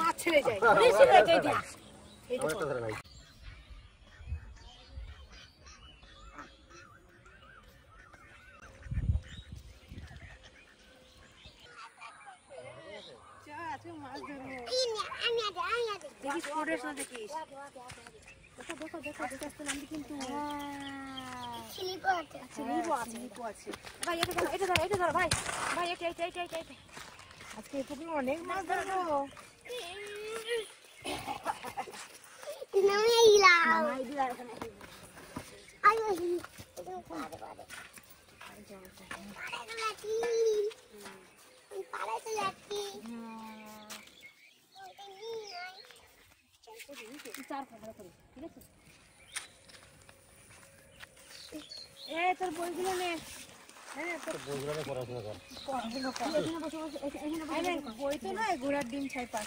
মাছ ছেড়ে যায় দেখো দেখো দেখো কিন্তু আজকে অনেক মাছ ধরো তোর বইগুলো নে বই তো নয় ঘোড়ার ডিম ছাই পাস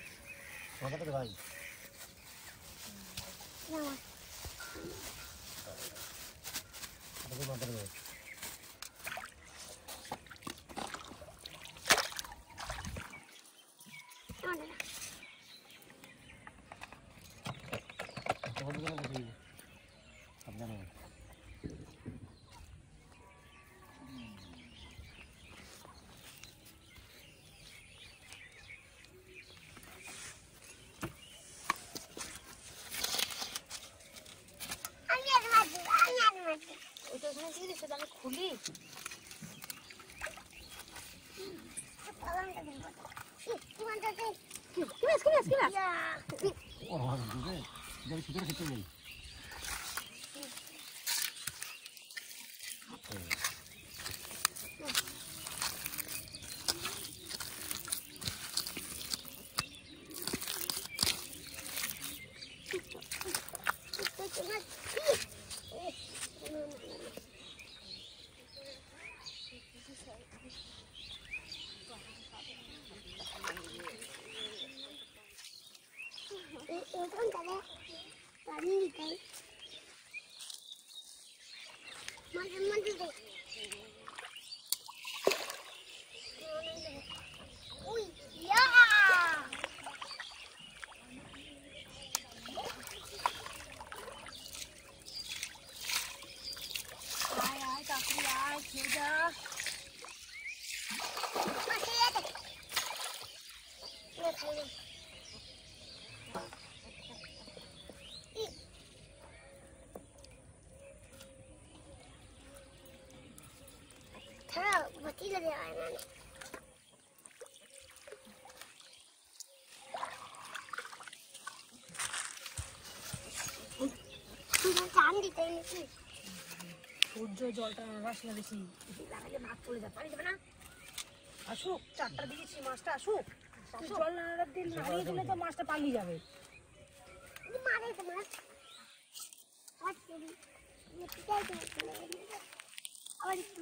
ভাই 그대로 그대로 그쪽으로. भी लगाया है मैंने সূর্য জলটা রস লাগেছি লাগালে ভাত চলে যায় পানি দেবে না আসুক চারটা দিয়েছি মাছটা আসুক জল নাড়ার দিন নাড়িয়ে দিলে তো মাছটা পালিয়ে যাবে মারে তো মাছ আবার একটু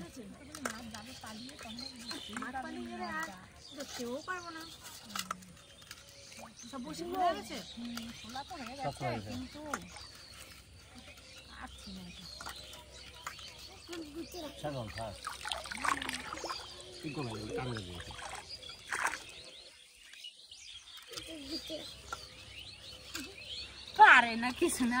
মাছ পালিয়ে গেলে আর দেখতেও পারবো না কিন্তু আটছি পারে না কিছু না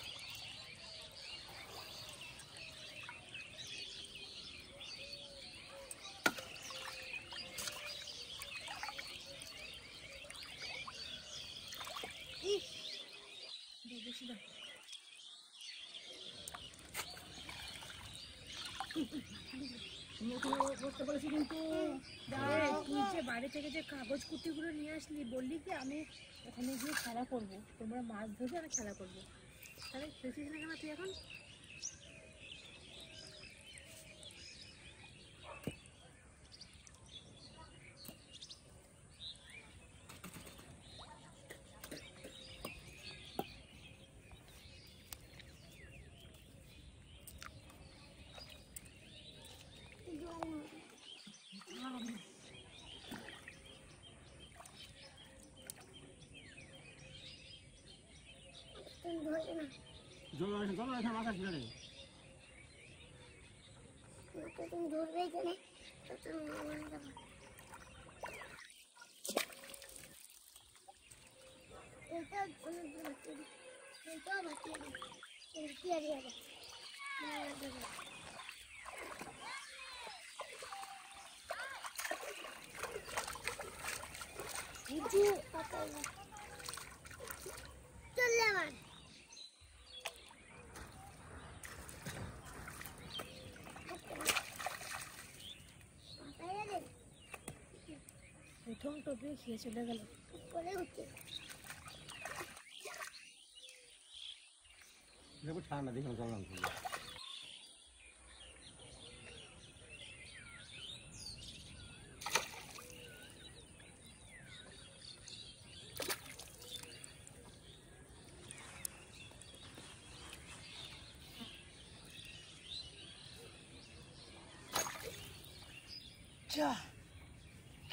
বসতে বলেছি কিন্তু তুই যে বাইরে থেকে যে কাগজ কুটিগুলো নিয়ে আসলি বললি কি আমি ওখানে গিয়ে খেলা করবো তোমরা মাছ ধরবে আর খেলা করবো তাহলে খেলছিস না কেন তুই এখন জল আছে জল আছে মাথা ধরে তুমি ধরবে এখানে তো তুমি এটা কোনো ঠোং টপড়ে খেয়ে চলে গেল করে হচ্ছে ঠান্ডা দেখুন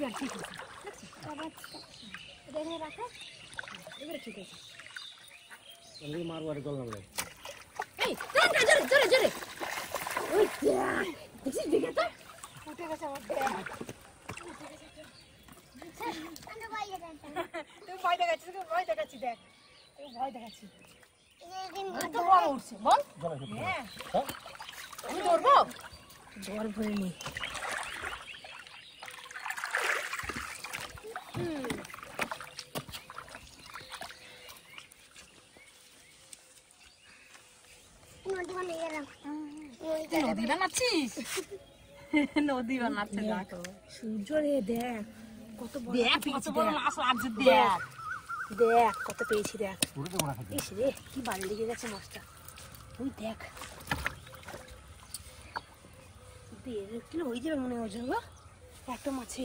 এবার ঠিক আছে ঠিক আছে তুই ভয় দেখাচ্ছিস তুই ভয় দেখাচ্ছিস দেখ তুই ভয় দেখাচ্ছিস তো বল হ্যাঁ আমি ধরবো ধরবো নি নদী বানাচ্ছিস নদী বানাচ্ছে সূর্য রে দেখ দেখ কত পেয়েছি দেখ রে কি বাড়ি লেগে গেছে মাছটা ওই দেখ দেড় কিলো হয়ে যাবে মনে হয় ওজন একটা মাছে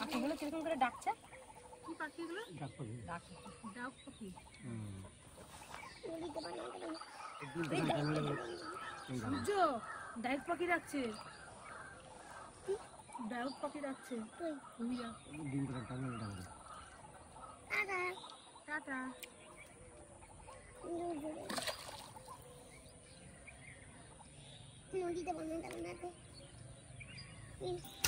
পাখিগুলো কিরকম করে ডাকছে কি পাখিগুলো ডাক পাখি ডাক পাখি ডাকছে ডাইক পাখি ডাকছে তুমি টাটা টাটা নদীতে বন্ধ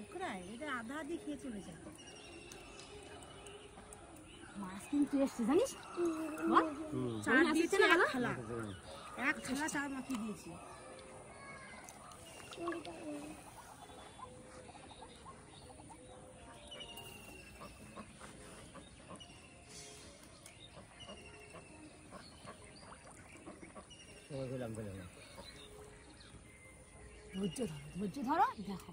বোকরায় এটা আধা আধি খেয়ে চলে যায় মাছ কিন্তু এসছে জানিস চার দিয়েছে না এক থালা এক থালা চার মাখিয়ে দিয়েছি ধৈর্য ধরো ধৈর্য ধরো দেখো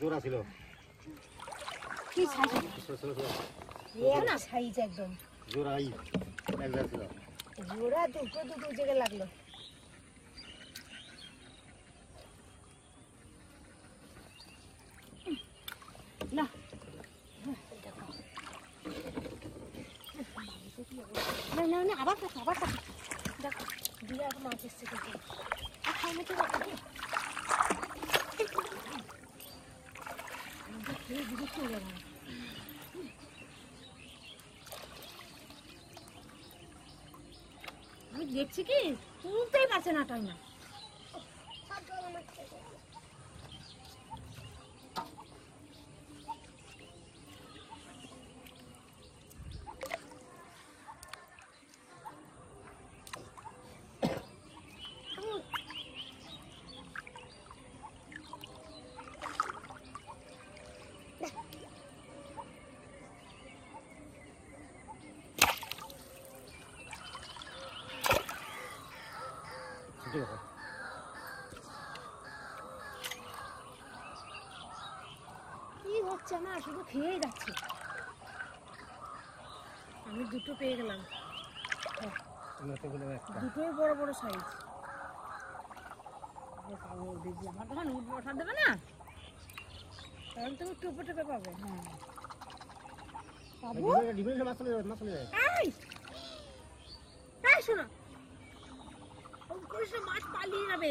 ზურა ძილო. ის საჯი. ზურა ძილო. ზურა აი. მეგზა ძილო. जोरात दुखू दुखू लागलं দেখছি কি তুলতেই পারছে না না কি হচ্ছে না শুধু খেয়েই যাচ্ছে আমি দুটো পেয়ে গেলাম দুটোই বড় বড় সাইজ আমার তখন উঠ বসা দেবে না তখন তুমি টুপে টুপে পাবে হ্যাঁ পাবো ডিফারেন্ট মাছ শোনো পালিয়ে যাবে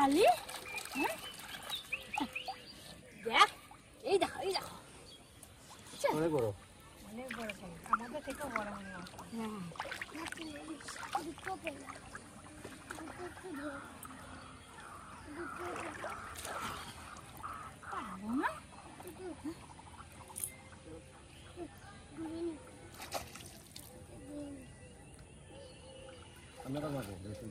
Ya. ল ে দেখ এই দেখো এই a ে খ ো অনেক বড় অনেক বড় আমাদের থেকেও বড় মনে পারবো না আপনারা মাঝে দেখুন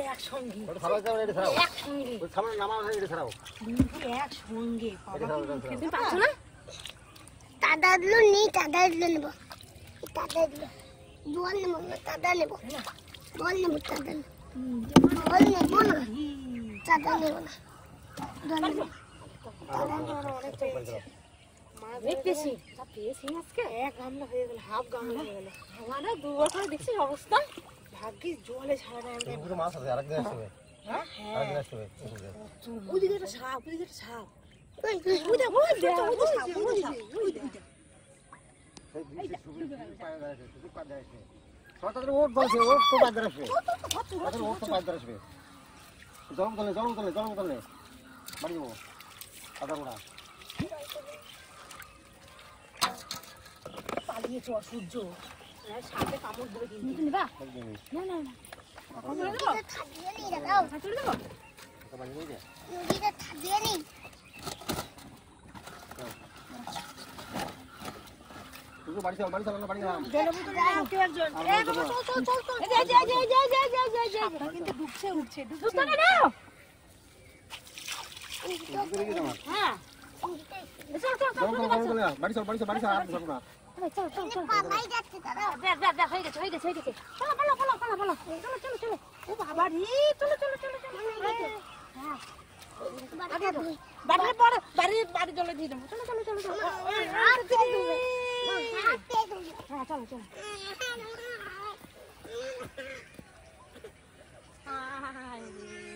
এক গামলা হয়ে গেল হাফ গামলা হয়ে গেল আমার দু বছর দেখছিস অবস্থা ভাগ্যিস জলে ছাড়া দেয় আমাদের পুরো মাছ আছে আরেকদিন আসবে হ্যাঁ আরেকদিন আসবে ওইদিকে একটা সাপ ওইদিকে একটা সাপ জলমতলে জলমতলে জলমতলে বাড়ি যাবো আদা গোড়া পালিয়েছ সূর্য ঢুকছে উঠছে ঢুকছে হ্যাঁ বাড়ি চল বাড়ি চল বাড়ি চল আর না চলো চলো চলো দেখ হয়ে গেছে হয়ে গেছে হয়ে গেছে চলো চলো চলো চলো চলো চলো চলো চলো ও বাবা রে চলো চলো চলো চলো বাড়ির পর বাড়ি বাড়ি জলে দিয়ে দেবো চলো চলো চলো চলো হ্যাঁ চলো চলো হ্যাঁ